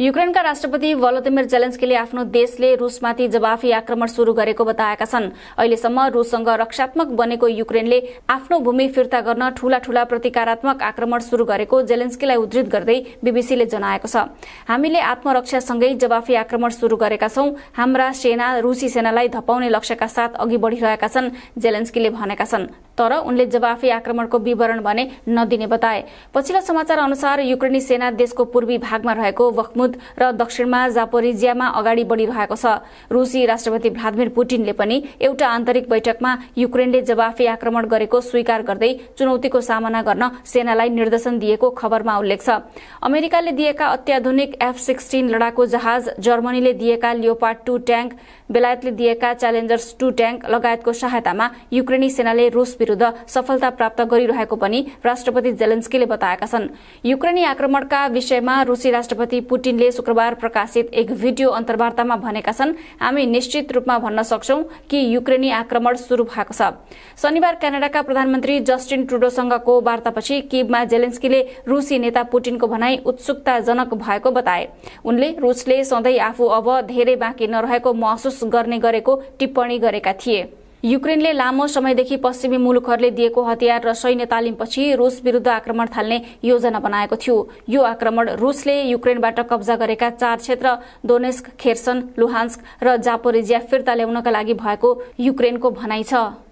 युक्रेनका राष्ट्रपति भलोदिमिर जेलेन्स्कीले आफ्नो देशले रूसमाथि जवाफी आक्रमण शुरू गरेको बताएका छन् अहिलेसम्म रूससँग रक्षात्मक बनेको युक्रेनले आफ्नो भूमि फिर्ता गर्न ठूला ठूला प्रतिकारात्मक आक्रमण शुरू गरेको जेलेन्स्कीलाई उद्धित गर्दै बीबीसीले जनाएको छ हामीले आत्मरक्षासँगै जवाफी आक्रमण शुरू गरेका छौं हाम्रा सेना रूसी सेनालाई धपाउने लक्ष्यका साथ अघि बढ़िरहेका छन् जेलेन्स्कीले भनेका छन् तर उनले जवाफी आक्रमणको विवरण भने नदिने बताए पछिल्लो समाचार अनुसार युक्रेनी सेना देशको पूर्वी भागमा रहेको बखमु बाखमुद र दक्षिणमा जापोरिजियामा अगाडि बढिरहेको छ रूसी राष्ट्रपति भ्लादिमिर पुटिनले पनि एउटा आन्तरिक बैठकमा युक्रेनले जवाफी आक्रमण गरेको स्वीकार गर्दै चुनौतीको सामना गर्न सेनालाई निर्देशन दिएको खबरमा उल्लेख छ अमेरिकाले दिएका अत्याधुनिक एफ सिक्सटिन लडाकु जहाज जर्मनीले दिएका लियोपार्ड टू ट्याङ्क बेलायतले दिएका च्यालेन्जर्स टू ट्याङ्क लगायतको सहायतामा युक्रेनी सेनाले रूस विरूद्ध सफलता प्राप्त गरिरहेको पनि राष्ट्रपति जेलेन्स्कीले बताएका छन् युक्रेनी आक्रमणका विषयमा रूसी राष्ट्रपति पुटिन तिनले शुक्रबार प्रकाशित एक भिडियो अन्तर्वार्तामा भनेका छन् हामी निश्चित रूपमा भन्न सक्छौं कि युक्रेनी आक्रमण शुरू भएको छ शनिबार क्यानाडाका प्रधानमन्त्री जस्टिन ट्रुडोसँगको वार्तापछि किबमा जेलेन्स्कीले रूसी नेता पुटिनको भनाई उत्सुकताजनक भएको बताए उनले रूसले सधैँ आफू अब धेरै बाँकी नरहेको महसुस गर्ने गरेको टिप्पणी गरेका थिए युक्रेनले लामो समयदेखि पश्चिमी मुलुकहरूले दिएको हतियार र सैन्य तालिमपछि रुस विरूद्ध आक्रमण थाल्ने योजना बनाएको थियो यो आक्रमण रुसले युक्रेनबाट कब्जा गरेका चार क्षेत्र दोनेस्क खेर्सन लुहान्स्क र जापोरिजिया फिर्ता ल्याउनका लागि भएको युक्रेनको भनाइ छ